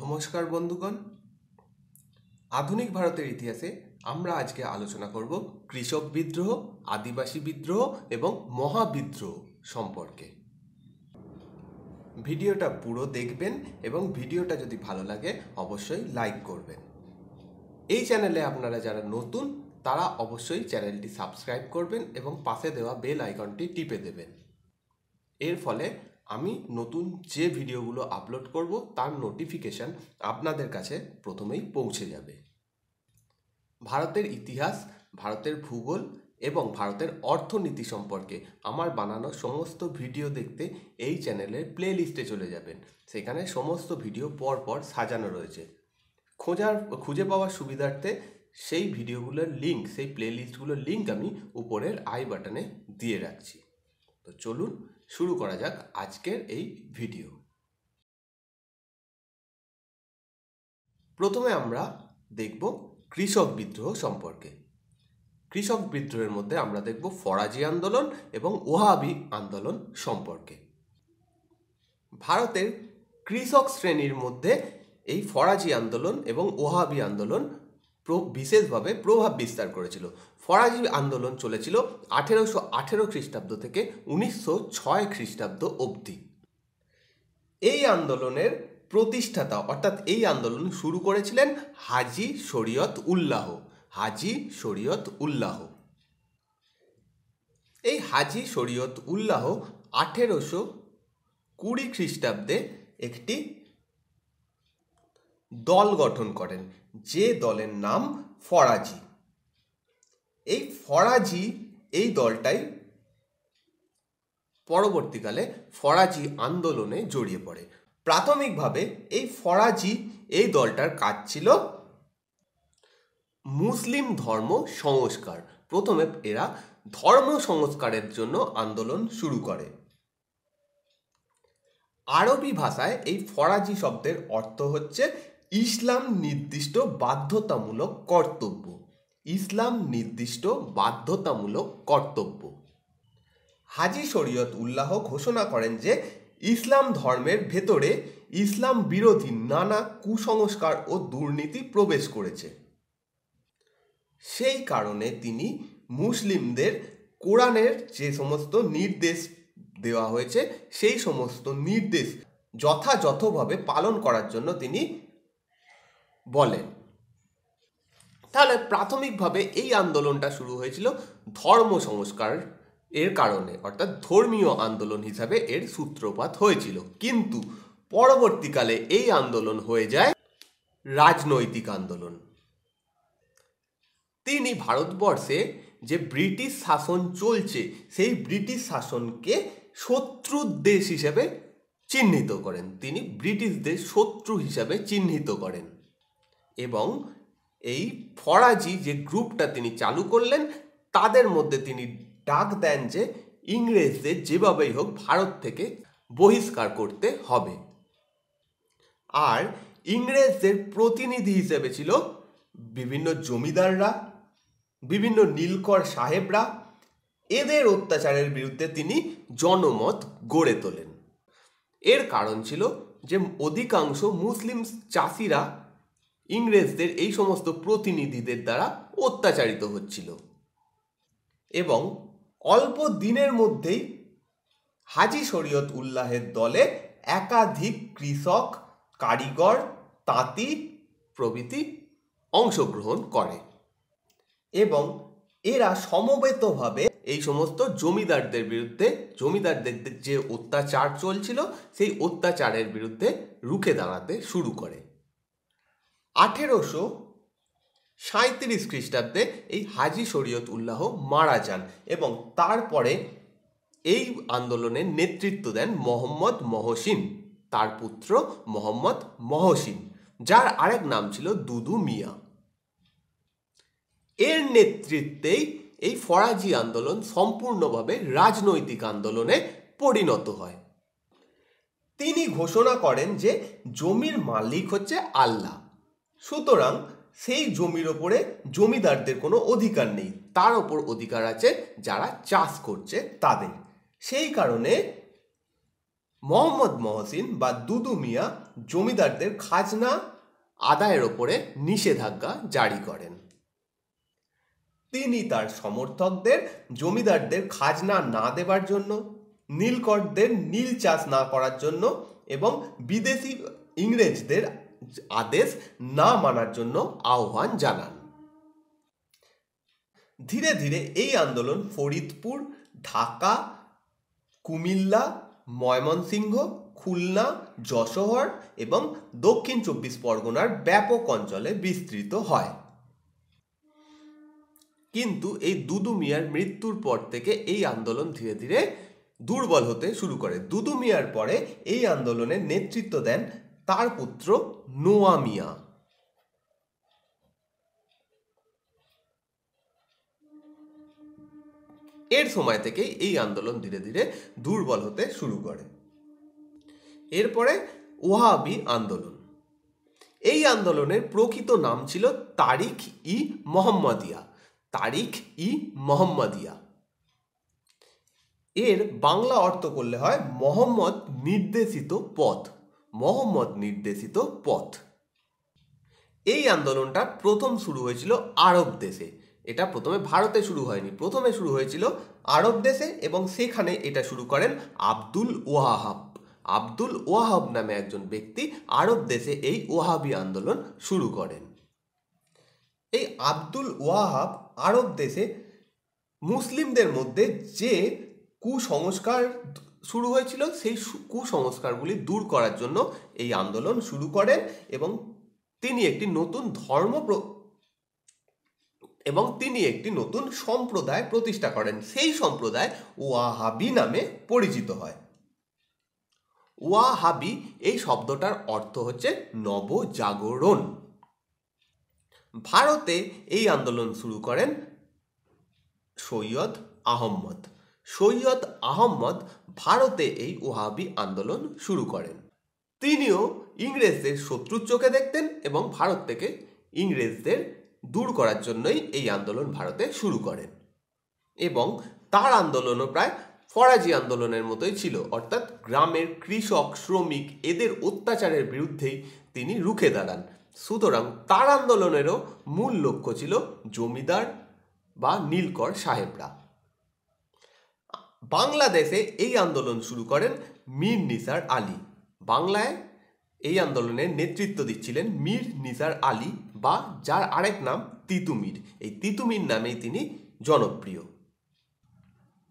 নমস্কার বন্ধুগণ আধুনিক ভারতের ইতিহাসে আমরা আজকে আলোচনা করব কৃষক বিদ্রোহ আদিবাসী বিদ্রোহ এবং মহাবিদ্রোহ সম্পর্কে ভিডিওটা পুরো দেখবেন এবং ভিডিওটা যদি ভালো লাগে অবশ্যই লাইক করবেন এই চ্যানেলে আপনারা যারা নতুন তারা অবশ্যই চ্যানেলটি সাবস্ক্রাইব করবেন এবং পাশে দেওয়া বেল আইকনটি টিপে দেবেন এর ফলে আমি নতুন যে ভিডিওগুলো আপলোড করব তার নোটিফিকেশান আপনাদের কাছে প্রথমেই পৌঁছে যাবে ভারতের ইতিহাস ভারতের ভূগোল এবং ভারতের অর্থনীতি সম্পর্কে আমার বানানো সমস্ত ভিডিও দেখতে এই চ্যানেলের প্লে লিস্টে চলে যাবেন সেখানে সমস্ত ভিডিও পরপর সাজানো রয়েছে খোঁজার খুঁজে পাওয়ার সুবিধার্থে সেই ভিডিওগুলোর লিঙ্ক সেই প্লে লিস্টগুলোর লিঙ্ক আমি উপরের আই বাটনে দিয়ে রাখছি তো চলুন শুরু করা যাক আজকের এই ভিডিও প্রথমে আমরা দেখব কৃষক বিদ্রোহ সম্পর্কে কৃষক বিদ্রোহের মধ্যে আমরা দেখব ফরাজি আন্দোলন এবং ওহাবি আন্দোলন সম্পর্কে ভারতের কৃষক শ্রেণীর মধ্যে এই ফরাজি আন্দোলন এবং ওহাবি আন্দোলন বিশেষভাবে প্রভাব বিস্তার করেছিল ফরাজি আন্দোলন চলেছিল আঠেরোশো আঠেরো খ্রিস্টাব্দ থেকে উনিশশো ছয় খ্রিস্টাব্দ অবধি এই আন্দোলনের প্রতিষ্ঠাতা অর্থাৎ এই আন্দোলন শুরু করেছিলেন হাজি শরীয়ত উল্লাহ হাজি শরীয়ত উল্লাহ এই হাজি শরীয়ত উল্লাহ আঠেরোশো কুড়ি খ্রিস্টাব্দে একটি দল গঠন করেন যে দলের নাম ফরাজি এই ফরাজি এই দলটাই পরবর্তীকালে ফরাজি আন্দোলনে জড়িয়ে পড়ে প্রাথমিকভাবে এই ফরাজি এই দলটার কাজ ছিল মুসলিম ধর্ম সংস্কার প্রথমে এরা ধর্ম সংস্কারের জন্য আন্দোলন শুরু করে আরবি ভাষায় এই ফরাজি শব্দের অর্থ হচ্ছে ইসলাম নির্দিষ্ট বাধ্যতামূলক কর্তব্য ইসলাম নির্দিষ্ট বাধ্যতামূলক কর্তব্য হাজি শরীয়ত উল্লাহ ঘোষণা করেন যে ইসলাম ধর্মের ভেতরে ইসলাম বিরোধী নানা কুসংস্কার ও দুর্নীতি প্রবেশ করেছে সেই কারণে তিনি মুসলিমদের কোরআনের যে সমস্ত নির্দেশ দেওয়া হয়েছে সেই সমস্ত নির্দেশ যথাযথভাবে পালন করার জন্য তিনি বলেন তাহলে প্রাথমিকভাবে এই আন্দোলনটা শুরু হয়েছিল ধর্ম সংস্কার এর কারণে অর্থাৎ ধর্মীয় আন্দোলন হিসাবে এর সূত্রপাত হয়েছিল কিন্তু পরবর্তীকালে এই আন্দোলন হয়ে যায় রাজনৈতিক আন্দোলন তিনি ভারতবর্ষে যে ব্রিটিশ শাসন চলছে সেই ব্রিটিশ শাসনকে শত্রুর দেশ হিসাবে চিহ্নিত করেন তিনি ব্রিটিশদের শত্রু হিসাবে চিহ্নিত করেন এবং এই ফরাজি যে গ্রুপটা তিনি চালু করলেন তাদের মধ্যে তিনি ডাক দেন যে ইংরেজদের যেভাবেই হোক ভারত থেকে বহিষ্কার করতে হবে আর ইংরেজদের প্রতিনিধি হিসেবে ছিল বিভিন্ন জমিদাররা বিভিন্ন নীলকর সাহেবরা এদের অত্যাচারের বিরুদ্ধে তিনি জনমত গড়ে তোলেন এর কারণ ছিল যে অধিকাংশ মুসলিম চাষিরা ইংরেজদের এই সমস্ত প্রতিনিধিদের দ্বারা অত্যাচারিত হচ্ছিল এবং অল্প দিনের মধ্যেই হাজি শরীয়ত উল্লাহের দলে একাধিক কৃষক কারিগর তাঁতি প্রভৃতি অংশগ্রহণ করে এবং এরা সমবেতভাবে এই সমস্ত জমিদারদের বিরুদ্ধে জমিদারদের যে অত্যাচার চলছিল সেই অত্যাচারের বিরুদ্ধে রুখে দাঁড়াতে শুরু করে আঠেরোশো সাঁত্রিশ খ্রিস্টাব্দে এই হাজি শরীয়ত উল্লাহ মারা যান এবং তারপরে এই আন্দোলনের নেতৃত্ব দেন মোহাম্মদ মহসিন তার পুত্র মোহাম্মদ মহসিন যার আরেক নাম ছিল দুদু মিয়া এর নেতৃত্বেই এই ফরাজি আন্দোলন সম্পূর্ণভাবে রাজনৈতিক আন্দোলনে পরিণত হয় তিনি ঘোষণা করেন যে জমির মালিক হচ্ছে আল্লাহ সুতরাং সেই জমির ওপরে জমিদারদের কোনো অধিকার নেই তার ওপর অধিকার আছে যারা চাষ করছে তাদের সেই কারণে মোহাম্মদ মহসিন বা দুদু মিয়া জমিদারদের খাজনা আদায়ের ওপরে নিষেধাজ্ঞা জারি করেন তিনি তার সমর্থকদের জমিদারদের খাজনা না দেবার জন্য নীলকরদের নীল চাষ না করার জন্য এবং বিদেশি ইংরেজদের আদেশ না মানার জন্য আহ্বান জানান ধীরে ধীরে এই আন্দোলন ফরিদপুর ঢাকা কুমিল্লা ময়মনসিংহ খুলনা যশোহর এবং দক্ষিণ চব্বিশ পরগনার ব্যাপক অঞ্চলে বিস্তৃত হয় কিন্তু এই দুদু মিয়ার মৃত্যুর পর থেকে এই আন্দোলন ধীরে ধীরে দুর্বল হতে শুরু করে দুদু মিয়ার পরে এই আন্দোলনের নেতৃত্ব দেন তার পুত্র নোয়া মিয়া এর সময় থেকেই এই আন্দোলন ধীরে ধীরে দুর্বল হতে শুরু করে এরপরে ওয়াবি আন্দোলন এই আন্দোলনের প্রকৃত নাম ছিল তারিখ ই মোহাম্মদিয়া তারিখ ই মোহাম্মদিয়া এর বাংলা অর্থ করলে হয় মোহাম্মদ নির্দেশিত পথ মোহাম্মদ নির্দেশিত পথ এই আন্দোলনটা প্রথম শুরু হয়েছিল আরব দেশে এটা প্রথমে ভারতে শুরু হয়নি প্রথমে শুরু হয়েছিল আরব দেশে এবং সেখানে এটা শুরু করেন আব্দুল ওয়াহাব আব্দুল ওয়াহাব নামে একজন ব্যক্তি আরব দেশে এই ওয়াহাবি আন্দোলন শুরু করেন এই আব্দুল ওয়াহাব আরব দেশে মুসলিমদের মধ্যে যে কুসংস্কার শুরু হয়েছিল সেই কুসংস্কারগুলি দূর করার জন্য এই আন্দোলন শুরু করেন এবং তিনি একটি নতুন ধর্ম এবং তিনি একটি নতুন সম্প্রদায় প্রতিষ্ঠা করেন সেই সম্প্রদায় ওয়াহাবি নামে পরিচিত হয় ওয়াহাবি এই শব্দটার অর্থ হচ্ছে নবজাগরণ ভারতে এই আন্দোলন শুরু করেন সৈয়দ আহম্মদ সৈয়দ আহম্মদ ভারতে এই ওহাবি আন্দোলন শুরু করেন তিনিও ইংরেজদের শত্রুর চোখে দেখতেন এবং ভারত থেকে ইংরেজদের দূর করার জন্যই এই আন্দোলন ভারতে শুরু করেন এবং তার আন্দোলনও প্রায় ফরাজি আন্দোলনের মতোই ছিল অর্থাৎ গ্রামের কৃষক শ্রমিক এদের অত্যাচারের বিরুদ্ধেই তিনি রুখে দাঁড়ান সুতরাং তার আন্দোলনেরও মূল লক্ষ্য ছিল জমিদার বা নীলকর সাহেবরা বাংলাদেশে এই আন্দোলন শুরু করেন মীর নিসার আলী বাংলায় এই আন্দোলনের নেতৃত্ব দিচ্ছিলেন মীর নিসার আলী বা যার আরেক নাম তিতুমির এই তিতুমির নামেই তিনি জনপ্রিয়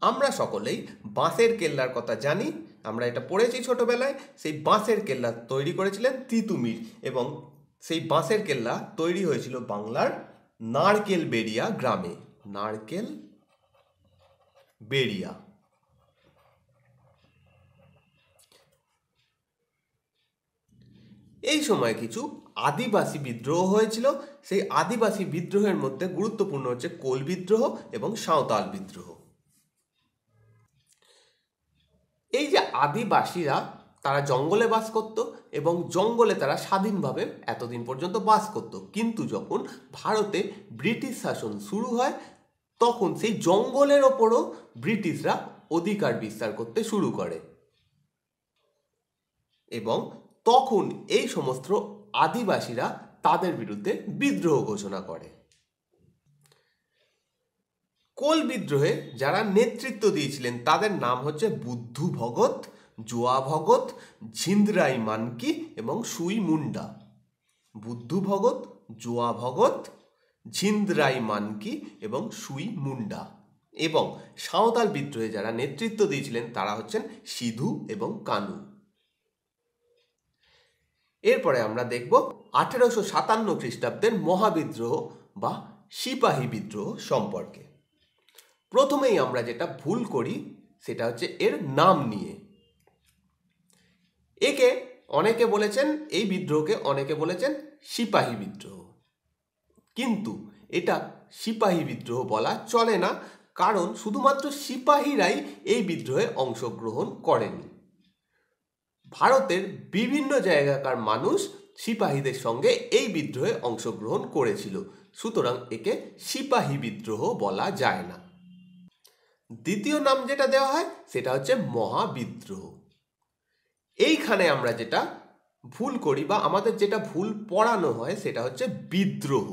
আমরা সকলেই বাঁশের কেল্লার কথা জানি আমরা এটা পড়েছি ছোটবেলায় সেই বাঁশের কেল্লা তৈরি করেছিলেন তিতুমির এবং সেই বাঁশের কেল্লা তৈরি হয়েছিল বাংলার নারকেল বেরিয়া গ্রামে নারকেল বেরিয়া এই সময় কিছু আদিবাসী বিদ্রোহ হয়েছিল সেই আদিবাসী বিদ্রোহের মধ্যে গুরুত্বপূর্ণ হচ্ছে কোল বিদ্রোহ এবং সাঁওতাল বিদ্রোহ এই যে আদিবাসীরা তারা জঙ্গলে বাস করত এবং জঙ্গলে তারা স্বাধীনভাবে এতদিন পর্যন্ত বাস করত কিন্তু যখন ভারতে ব্রিটিশ শাসন শুরু হয় তখন সেই জঙ্গলের ওপরও ব্রিটিশরা অধিকার বিস্তার করতে শুরু করে এবং তখন এই সমস্ত আদিবাসীরা তাদের বিরুদ্ধে বিদ্রোহ ঘোষণা করে কোল বিদ্রোহে যারা নেতৃত্ব দিয়েছিলেন তাদের নাম হচ্ছে বুদ্ধু ভগত জোয়া ভগত ঝিন্দ্রাই মানকি এবং সুই মুন্ডা বুদ্ধু ভগত জোয়া ভগত ঝিন্দ্রাই মানকি এবং সুই মুন্ডা এবং সাঁওতাল বিদ্রোহে যারা নেতৃত্ব দিয়েছিলেন তারা হচ্ছেন সিধু এবং কানু এরপরে আমরা দেখব আঠেরোশো সাতান্ন খ্রিস্টাব্দের মহাবিদ্রোহ বা সিপাহী বিদ্রোহ সম্পর্কে প্রথমেই আমরা যেটা ভুল করি সেটা হচ্ছে এর নাম নিয়ে একে অনেকে বলেছেন এই বিদ্রোহকে অনেকে বলেছেন সিপাহী বিদ্রোহ কিন্তু এটা সিপাহী বিদ্রোহ বলা চলে না কারণ শুধুমাত্র সিপাহীরাই এই বিদ্রোহে অংশগ্রহণ করেনি ভারতের বিভিন্ন জায়গাকার মানুষ সিপাহীদের সঙ্গে এই বিদ্রোহে অংশগ্রহণ করেছিল সুতরাং একে সিপাহী বিদ্রোহ বলা যায় না দ্বিতীয় নাম যেটা দেওয়া হয় সেটা হচ্ছে মহাবিদ্রোহ এইখানে আমরা যেটা ভুল করি বা আমাদের যেটা ভুল পড়ানো হয় সেটা হচ্ছে বিদ্রোহ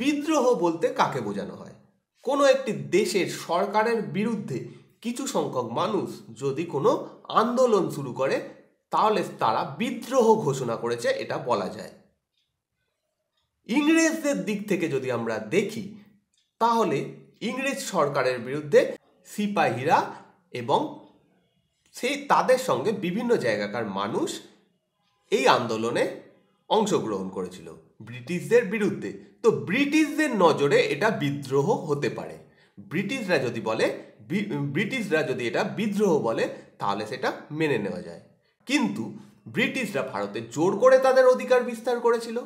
বিদ্রোহ বলতে কাকে বোঝানো হয় কোনো একটি দেশের সরকারের বিরুদ্ধে কিছু সংখ্যক মানুষ যদি কোনো আন্দোলন শুরু করে তাহলে তারা বিদ্রোহ ঘোষণা করেছে এটা বলা যায় ইংরেজদের দিক থেকে যদি আমরা দেখি তাহলে ইংরেজ সরকারের বিরুদ্ধে সিপাহীরা এবং সেই তাদের সঙ্গে বিভিন্ন জায়গাকার মানুষ এই আন্দোলনে অংশগ্রহণ করেছিল ব্রিটিশদের বিরুদ্ধে তো ব্রিটিশদের নজরে এটা বিদ্রোহ হতে পারে ব্রিটিশরা যদি বলে ব্রিটিশরা যদি এটা বিদ্রোহ বলে তাহলে সেটা মেনে নেওয়া যায় কিন্তু ব্রিটিশরা ভারতে জোর করে তাদের অধিকার বিস্তার করেছিল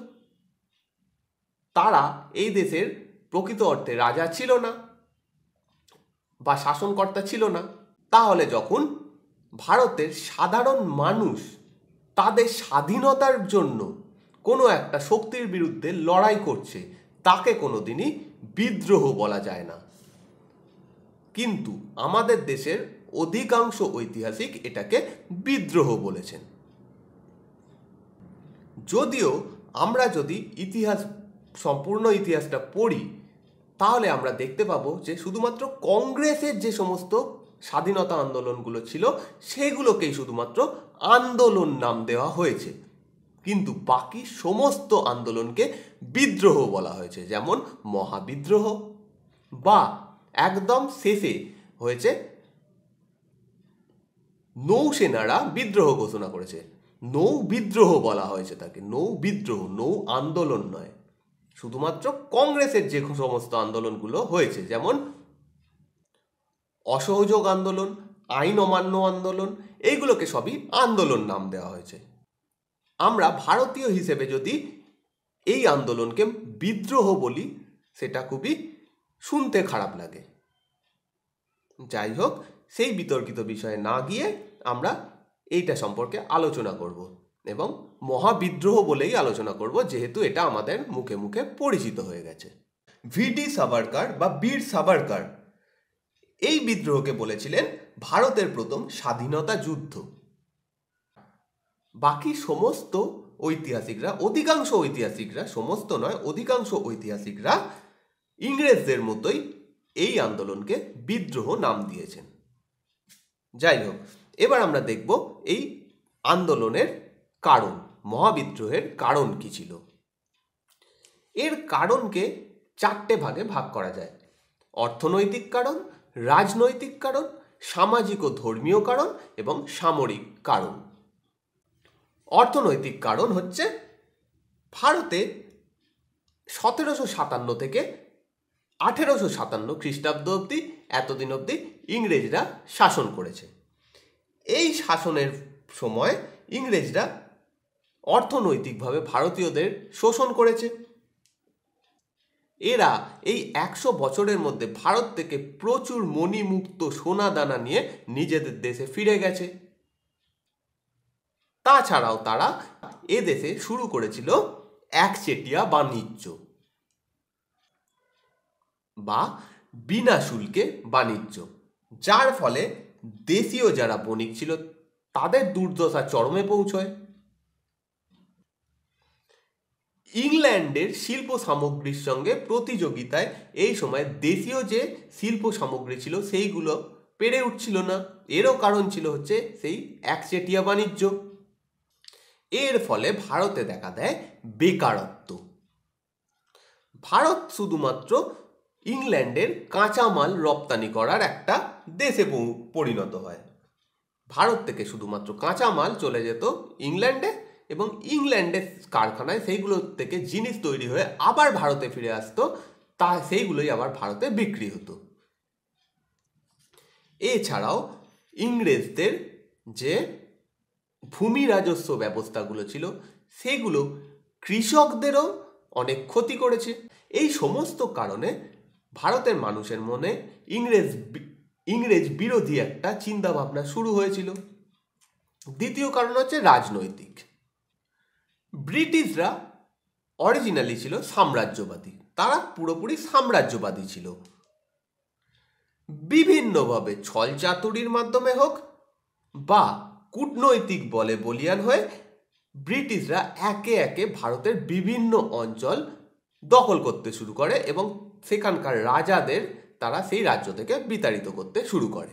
তারা এই দেশের প্রকৃত অর্থে রাজা ছিল না বা শাসনকর্তা ছিল না তাহলে যখন ভারতের সাধারণ মানুষ তাদের স্বাধীনতার জন্য কোনো একটা শক্তির বিরুদ্ধে লড়াই করছে তাকে কোনো দিনই বিদ্রোহ বলা যায় না কিন্তু আমাদের দেশের অধিকাংশ ঐতিহাসিক এটাকে বিদ্রোহ বলেছেন যদিও আমরা যদি ইতিহাস সম্পূর্ণ ইতিহাসটা পড়ি তাহলে আমরা দেখতে পাবো যে শুধুমাত্র কংগ্রেসের যে সমস্ত স্বাধীনতা আন্দোলনগুলো ছিল সেগুলোকেই শুধুমাত্র আন্দোলন নাম দেওয়া হয়েছে কিন্তু বাকি সমস্ত আন্দোলনকে বিদ্রোহ বলা হয়েছে যেমন মহাবিদ্রোহ বা একদম শেষে হয়েছে নৌসেনারা বিদ্রোহ ঘোষণা করেছে নৌ বিদ্রোহ বলা হয়েছে তাকে নৌ বিদ্রোহ নৌ আন্দোলন নয় শুধুমাত্র কংগ্রেসের যে সমস্ত আন্দোলনগুলো হয়েছে যেমন অসহযোগ আন্দোলন আইন অমান্য আন্দোলন এইগুলোকে সবই আন্দোলন নাম দেওয়া হয়েছে আমরা ভারতীয় হিসেবে যদি এই আন্দোলনকে বিদ্রোহ বলি সেটা খুবই শুনতে খারাপ লাগে যাই হোক সেই বিতর্কিত বিষয়ে না গিয়ে আমরা এইটা সম্পর্কে আলোচনা করব এবং মহাবিদ্রোহ বলেই আলোচনা করব যেহেতু এটা আমাদের মুখে মুখে পরিচিত হয়ে গেছে ভিডি সাভারকার বা বীর সাভারকার এই বিদ্রোহকে বলেছিলেন ভারতের প্রথম স্বাধীনতা যুদ্ধ বাকি সমস্ত ঐতিহাসিকরা অধিকাংশ ঐতিহাসিকরা সমস্ত নয় অধিকাংশ ঐতিহাসিকরা ইংরেজদের মতোই এই আন্দোলনকে বিদ্রোহ নাম দিয়েছেন যাই হোক এবার আমরা দেখব এই আন্দোলনের কারণ মহাবিদ্রোহের কারণ কি ছিল এর কারণকে চারটে ভাগে ভাগ করা যায় অর্থনৈতিক কারণ রাজনৈতিক কারণ সামাজিক ও ধর্মীয় কারণ এবং সামরিক কারণ অর্থনৈতিক কারণ হচ্ছে ভারতে সতেরোশো সাতান্ন থেকে আঠেরোশো সাতান্ন খ্রিস্টাব্দ অবধি এতদিন অবধি ইংরেজরা শাসন করেছে এই শাসনের সময় ইংরেজরা অর্থনৈতিকভাবে ভারতীয়দের শোষণ করেছে এরা এই একশো বছরের মধ্যে ভারত থেকে প্রচুর মণিমুক্ত সোনা দানা নিয়ে নিজেদের দেশে ফিরে গেছে তাছাড়াও তারা এদেশে শুরু করেছিল একচেটিয়া বাণিজ্য বা বিনা শুল্কে বাণিজ্য যার ফলে দেশীয় যারা বণিক ছিল তাদের দুর্দশা চরমে পৌঁছয় ইংল্যান্ডের শিল্প সামগ্রীর সঙ্গে প্রতিযোগিতায় এই সময় দেশীয় যে শিল্প সামগ্রী ছিল সেইগুলো পেরে উঠছিল না এরও কারণ ছিল হচ্ছে সেই একচেটিয়া বাণিজ্য এর ফলে ভারতে দেখা দেয় বেকারত্ব ভারত শুধুমাত্র ইংল্যান্ডের কাঁচামাল রপ্তানি করার একটা দেশে পরিণত হয় ভারত থেকে শুধুমাত্র কাঁচামাল চলে যেত ইংল্যান্ডে এবং ইংল্যান্ডের কারখানায় সেইগুলো থেকে জিনিস তৈরি হয়ে আবার ভারতে ফিরে আসতো তা সেইগুলোই আবার ভারতে বিক্রি হতো এছাড়াও ইংরেজদের যে ভূমি রাজস্ব ব্যবস্থাগুলো ছিল সেগুলো কৃষকদেরও অনেক ক্ষতি করেছে এই সমস্ত কারণে ভারতের মানুষের মনে ইংরেজ ইংরেজ বিরোধী একটা চিন্তাভাবনা শুরু হয়েছিল দ্বিতীয় কারণ হচ্ছে রাজনৈতিক ব্রিটিশরা অরিজিনালি ছিল সাম্রাজ্যবাদী তারা পুরোপুরি সাম্রাজ্যবাদী ছিল বিভিন্নভাবে ছল চাতুরির মাধ্যমে হোক বা কূটনৈতিক বলে বলিয়ান হয়ে ব্রিটিশরা একে একে ভারতের বিভিন্ন অঞ্চল দখল করতে শুরু করে এবং সেখানকার রাজাদের তারা সেই রাজ্য থেকে বিতাড়িত করতে শুরু করে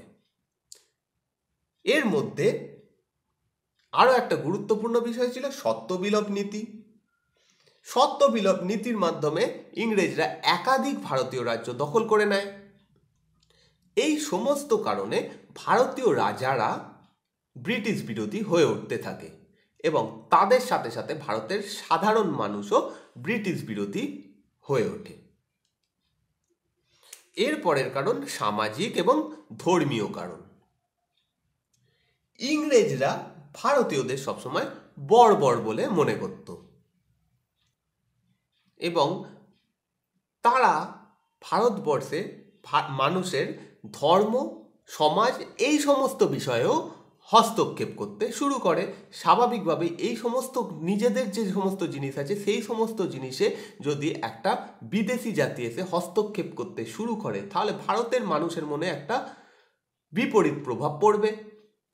এর মধ্যে আরও একটা গুরুত্বপূর্ণ বিষয় ছিল সত্যবিলোপ নীতি সত্যবিলোপ নীতির মাধ্যমে ইংরেজরা একাধিক ভারতীয় রাজ্য দখল করে নেয় এই সমস্ত কারণে ভারতীয় রাজারা ব্রিটিশ বিরোধী হয়ে উঠতে থাকে এবং তাদের সাথে সাথে ভারতের সাধারণ মানুষও ব্রিটিশ বিরোধী হয়ে ওঠে এর পরের কারণ সামাজিক এবং ধর্মীয় কারণ ইংরেজরা ভারতীয়দের সবসময় বর্বর বলে মনে করত এবং তারা ভারতবর্ষে মানুষের ধর্ম সমাজ এই সমস্ত বিষয়েও হস্তক্ষেপ করতে শুরু করে স্বাভাবিকভাবে এই সমস্ত নিজেদের যে সমস্ত জিনিস আছে সেই সমস্ত জিনিসে যদি একটা বিদেশি জাতি এসে হস্তক্ষেপ করতে শুরু করে তাহলে ভারতের মানুষের মনে একটা বিপরীত প্রভাব পড়বে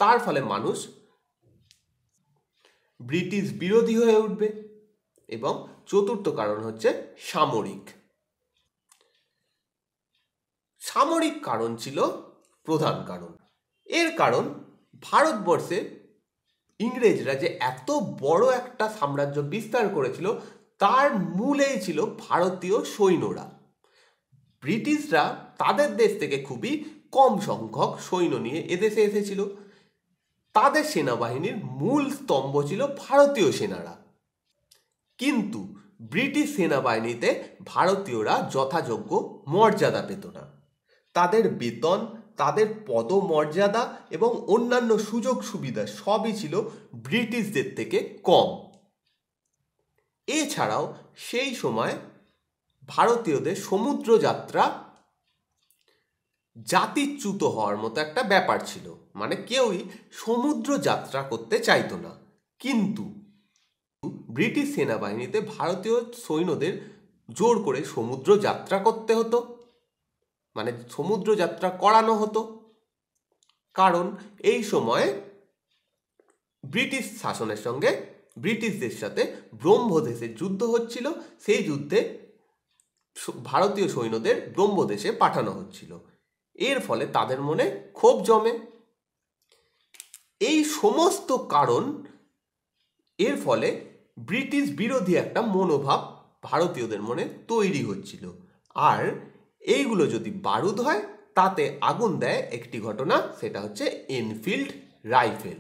তার ফলে মানুষ ব্রিটিশ বিরোধী হয়ে উঠবে এবং চতুর্থ কারণ হচ্ছে সামরিক সামরিক কারণ ছিল প্রধান কারণ এর কারণ ভারতবর্ষে ইংরেজরা যে এত বড় একটা সাম্রাজ্য বিস্তার করেছিল তার মূলেই ছিল ভারতীয় সৈন্যরা ব্রিটিশরা তাদের দেশ থেকে খুবই কম সংখ্যক সৈন্য নিয়ে এদেশে এসেছিল তাদের সেনাবাহিনীর মূল স্তম্ভ ছিল ভারতীয় সেনারা কিন্তু ব্রিটিশ সেনাবাহিনীতে ভারতীয়রা যথাযোগ্য মর্যাদা পেত না তাদের বেতন তাদের পদমর্যাদা এবং অন্যান্য সুযোগ সুবিধা সবই ছিল ব্রিটিশদের থেকে কম এছাড়াও সেই সময় ভারতীয়দের সমুদ্র যাত্রা জাতিচ্যুত হওয়ার মতো একটা ব্যাপার ছিল মানে কেউই সমুদ্র যাত্রা করতে চাইতো না কিন্তু ব্রিটিশ সেনাবাহিনীতে ভারতীয় সৈন্যদের জোর করে সমুদ্র যাত্রা করতে হতো মানে সমুদ্র যাত্রা করানো হতো কারণ এই সময়ে ব্রিটিশ শাসনের সঙ্গে ব্রিটিশদের সাথে ব্রহ্মদেশের যুদ্ধ হচ্ছিল সেই যুদ্ধে ভারতীয় সৈন্যদের ব্রহ্মদেশে পাঠানো হচ্ছিল এর ফলে তাদের মনে ক্ষোভ জমে এই সমস্ত কারণ এর ফলে ব্রিটিশ বিরোধী একটা মনোভাব ভারতীয়দের মনে তৈরি হচ্ছিল আর এইগুলো যদি বারুদ হয় তাতে আগুন দেয় একটি ঘটনা সেটা হচ্ছে এনফিল্ড রাইফেল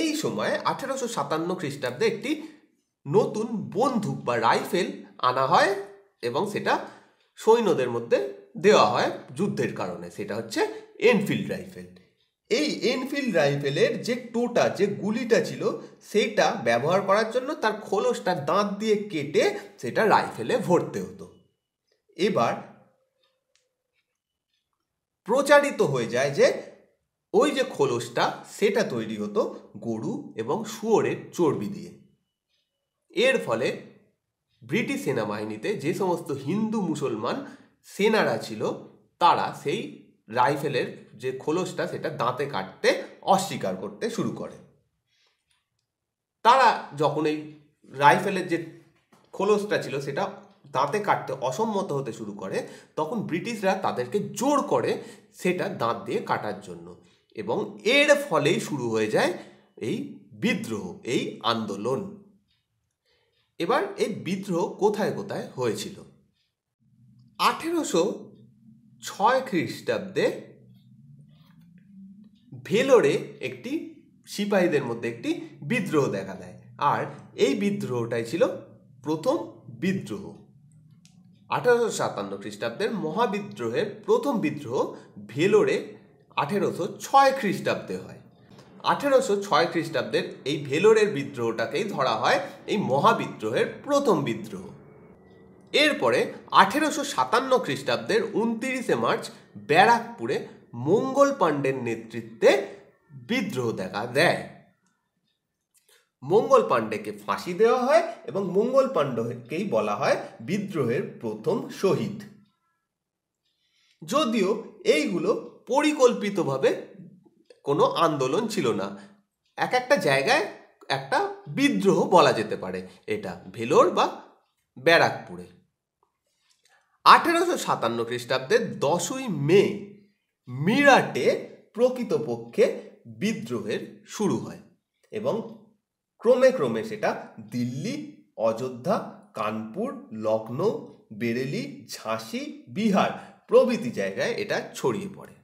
এই সময়ে আঠেরোশো সাতান্ন খ্রিস্টাব্দে একটি নতুন বন্দুক বা রাইফেল আনা হয় এবং সেটা সৈন্যদের মধ্যে দেওয়া হয় যুদ্ধের কারণে সেটা হচ্ছে এনফিল্ড রাইফেল এই এনফিল্ড রাইফেলের যে টোটা যে গুলিটা ছিল সেটা ব্যবহার করার জন্য তার খোলসটা দাঁত দিয়ে কেটে সেটা রাইফেলে ভরতে হতো এবার প্রচারিত হয়ে যায় যে ওই যে খোলসটা সেটা তৈরি হতো গরু এবং শুয়োরের চর্বি দিয়ে এর ফলে ব্রিটিশ সেনাবাহিনীতে যে সমস্ত হিন্দু মুসলমান সেনারা ছিল তারা সেই রাইফেলের যে খোলসটা সেটা দাঁতে কাটতে অস্বীকার করতে শুরু করে তারা যখন এই রাইফেলের যে খোলসটা ছিল সেটা দাঁতে কাটতে অসম্মত হতে শুরু করে তখন ব্রিটিশরা তাদেরকে জোর করে সেটা দাঁত দিয়ে কাটার জন্য এবং এর ফলেই শুরু হয়ে যায় এই বিদ্রোহ এই আন্দোলন এবার এই বিদ্রোহ কোথায় কোথায় হয়েছিল আঠেরোশো ছয় খ্রিস্টাব্দে ভেলোরে একটি সিপাহীদের মধ্যে একটি বিদ্রোহ দেখা দেয় আর এই বিদ্রোহটাই ছিল প্রথম বিদ্রোহ আঠারোশো সাতান্ন খ্রিস্টাব্দের মহাবিদ্রোহের প্রথম বিদ্রোহ ভেলোরে আঠেরোশো ছয় খ্রিস্টাব্দে হয় আঠেরোশো ছয় খ্রিস্টাব্দের এই ভেলোরের বিদ্রোহটাকেই ধরা হয় এই মহাবিদ্রোহের প্রথম বিদ্রোহ এরপরে আঠেরোশো সাতান্ন খ্রিস্টাব্দের উনতিরিশে মার্চ ব্যারাকপুরে মঙ্গল পাণ্ডের নেতৃত্বে বিদ্রোহ দেখা দেয় মঙ্গল পাণ্ডেকে ফাঁসি দেওয়া হয় এবং মঙ্গল পাণ্ডকেই বলা হয় বিদ্রোহের প্রথম শহীদ যদিও এইগুলো পরিকল্পিতভাবে কোনো আন্দোলন ছিল না এক একটা জায়গায় একটা বিদ্রোহ বলা যেতে পারে এটা ভেলোর বা ব্যারাকপুরে আঠেরোশো সাতান্ন খ্রিস্টাব্দে দশই মে মিরাটে প্রকৃতপক্ষে বিদ্রোহের শুরু হয় এবং ক্রমে ক্রমে সেটা দিল্লি অযোধ্যা কানপুর লখনৌ বেরেলি ঝাঁসি বিহার প্রভৃতি জায়গায় এটা ছড়িয়ে পড়ে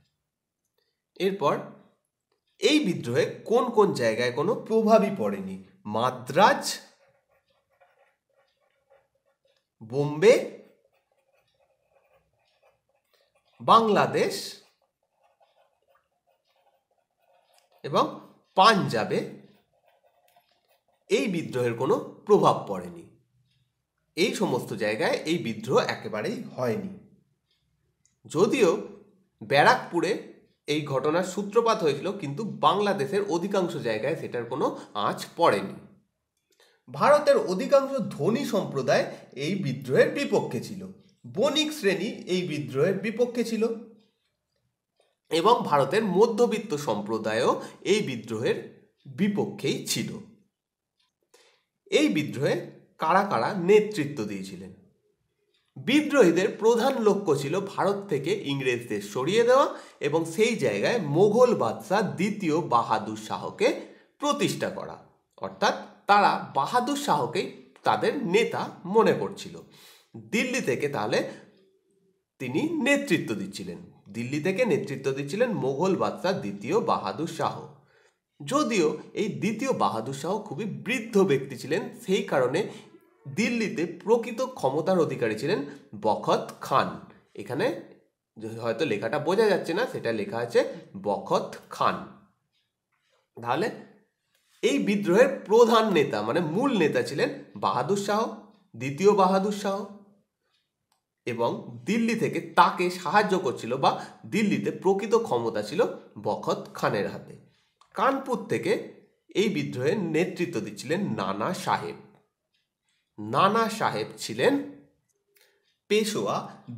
এরপর এই বিদ্রোহে কোন কোন জায়গায় কোনো প্রভাবই পড়েনি মাদ্রাজ বোম্বে বাংলাদেশ এবং পাঞ্জাবে এই বিদ্রোহের কোনো প্রভাব পড়েনি এই সমস্ত জায়গায় এই বিদ্রোহ একেবারেই হয়নি যদিও ব্যারাকপুরে এই ঘটনার সূত্রপাত হয়েছিল কিন্তু বাংলাদেশের অধিকাংশ জায়গায় সেটার কোনো আঁচ পড়েনি ভারতের অধিকাংশ ধনী সম্প্রদায় এই বিদ্রোহের বিপক্ষে ছিল বণিক শ্রেণী এই বিদ্রোহের বিপক্ষে ছিল এবং ভারতের মধ্যবিত্ত সম্প্রদায়ও এই বিদ্রোহের বিপক্ষেই ছিল এই বিদ্রোহে কারা কারা নেতৃত্ব দিয়েছিলেন বিদ্রোহীদের প্রধান লক্ষ্য ছিল ভারত থেকে ইংরেজদের সরিয়ে দেওয়া এবং সেই জায়গায় মোগল বাদশাহ দ্বিতীয় বাহাদুর শাহকে প্রতিষ্ঠা করা অর্থাৎ তারা বাহাদুর শাহকেই তাদের নেতা মনে করছিল দিল্লি থেকে তাহলে তিনি নেতৃত্ব দিচ্ছিলেন দিল্লি থেকে নেতৃত্ব দিচ্ছিলেন মোগল বাদশাহ দ্বিতীয় বাহাদুর শাহ যদিও এই দ্বিতীয় বাহাদুর শাহ খুবই বৃদ্ধ ব্যক্তি ছিলেন সেই কারণে দিল্লিতে প্রকৃত ক্ষমতার অধিকারী ছিলেন বখত খান এখানে হয়তো লেখাটা বোঝা যাচ্ছে না সেটা লেখা আছে বখত খান তাহলে এই বিদ্রোহের প্রধান নেতা মানে মূল নেতা ছিলেন বাহাদুর শাহ দ্বিতীয় বাহাদুর শাহ এবং দিল্লি থেকে তাকে সাহায্য করছিল বা দিল্লিতে প্রকৃত ক্ষমতা ছিল বখত খানের হাতে কানপুর থেকে এই বিদ্রোহের নেতৃত্ব দিচ্ছিলেন নানা সাহেব নানা সাহেব ছিলেন পেশোয়া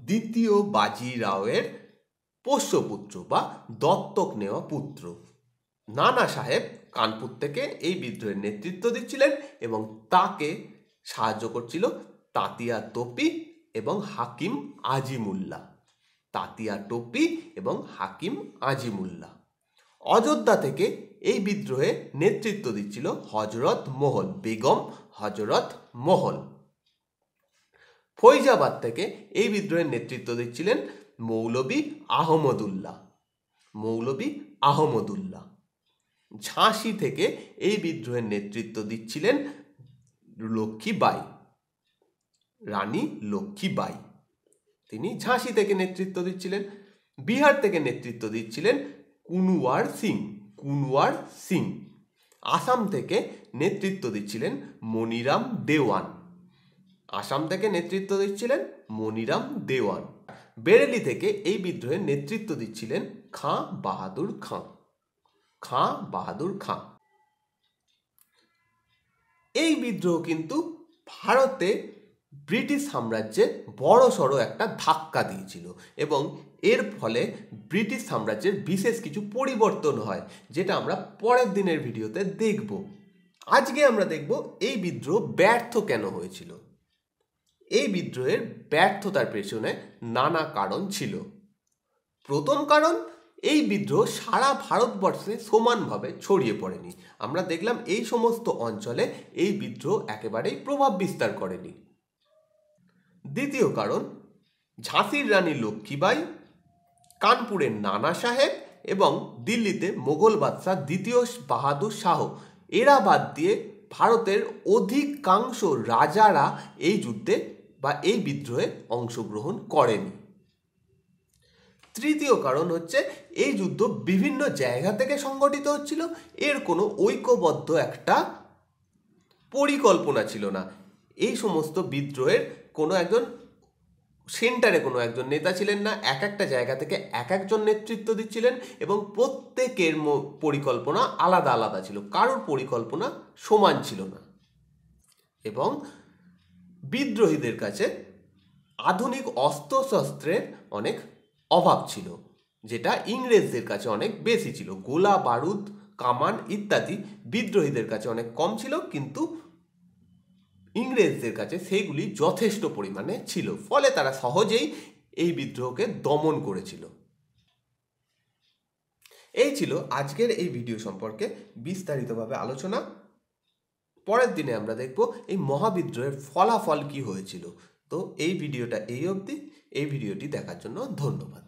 দ্বিতীয় বাজিরাওয়ের পোষ্যপুত্র বা দত্তক নেওয়া পুত্র নানা সাহেব কানপুর থেকে এই বিদ্রোহের নেতৃত্ব দিচ্ছিলেন এবং তাকে সাহায্য করছিল তাতিয়া তোপি এবং হাকিম আজিমুল্লা তাতিয়া টোপি এবং হাকিম আজিমুল্লাহ অযোধ্যা থেকে এই বিদ্রোহে নেতৃত্ব দিচ্ছিল হজরত মহল বেগম হজরত মহল ফৈজাবাদ থেকে এই বিদ্রোহের নেতৃত্ব দিচ্ছিলেন মৌলবী আহমদুল্লাহ মৌলবী আহমদুল্লাহ ঝাঁসি থেকে এই বিদ্রোহের নেতৃত্ব দিচ্ছিলেন লক্ষ্মীবাই রানী লক্ষ্মীবাই তিনি ঝাঁসি থেকে নেতৃত্ব দিচ্ছিলেন বিহার থেকে নেতৃত্ব দিচ্ছিলেন কুনওয়ার সিং কুনওয়ার সিং আসাম থেকে নেতৃত্ব দিচ্ছিলেন মনিরাম দেওয়ান আসাম থেকে নেতৃত্ব দিচ্ছিলেন মনিরাম দেওয়ান বেরেলি থেকে এই বিদ্রোহের নেতৃত্ব দিচ্ছিলেন খাঁ বাহাদুর খাঁ খাঁ বাহাদুর খাঁ এই বিদ্রোহ কিন্তু ভারতে ব্রিটিশ সাম্রাজ্যে বড় সড়ো একটা ধাক্কা দিয়েছিল এবং এর ফলে ব্রিটিশ সাম্রাজ্যের বিশেষ কিছু পরিবর্তন হয় যেটা আমরা পরের দিনের ভিডিওতে দেখব আজকে আমরা দেখব এই বিদ্রোহ ব্যর্থ কেন হয়েছিল এই বিদ্রোহের ব্যর্থতার পেছনে নানা কারণ ছিল প্রথম কারণ এই বিদ্রোহ সারা ভারতবর্ষে সমানভাবে ছড়িয়ে পড়েনি আমরা দেখলাম এই সমস্ত অঞ্চলে এই বিদ্রোহ একেবারেই প্রভাব বিস্তার করেনি দ্বিতীয় কারণ ঝাঁসির রানী লক্ষ্মীবাই কানপুরের নানা সাহেব এবং দিল্লিতে মোগল বাদশাহ দ্বিতীয় বাহাদুর শাহ এরা বাদ দিয়ে ভারতের অধিকাংশ রাজারা এই যুদ্ধে বা এই বিদ্রোহে অংশগ্রহণ করেনি তৃতীয় কারণ হচ্ছে এই যুদ্ধ বিভিন্ন জায়গা থেকে সংগঠিত হচ্ছিল এর কোনো ঐক্যবদ্ধ একটা পরিকল্পনা ছিল না এই সমস্ত বিদ্রোহের কোনো একজন সেন্টারে কোনো একজন নেতা ছিলেন না এক একটা জায়গা থেকে এক একজন নেতৃত্ব দিচ্ছিলেন এবং প্রত্যেকের পরিকল্পনা আলাদা আলাদা ছিল কারোর পরিকল্পনা সমান ছিল না এবং বিদ্রোহীদের কাছে আধুনিক অস্ত্রশস্ত্রের অনেক অভাব ছিল যেটা ইংরেজদের কাছে অনেক বেশি ছিল গোলা বারুদ কামান ইত্যাদি বিদ্রোহীদের কাছে অনেক কম ছিল কিন্তু ইংরেজদের কাছে সেইগুলি যথেষ্ট পরিমাণে ছিল ফলে তারা সহজেই এই বিদ্রোহকে দমন করেছিল এই ছিল আজকের এই ভিডিও সম্পর্কে বিস্তারিতভাবে আলোচনা পরের দিনে আমরা দেখব এই মহাবিদ্রোহের ফলাফল কি হয়েছিল তো এই ভিডিওটা এই অবধি এই ভিডিওটি দেখার জন্য ধন্যবাদ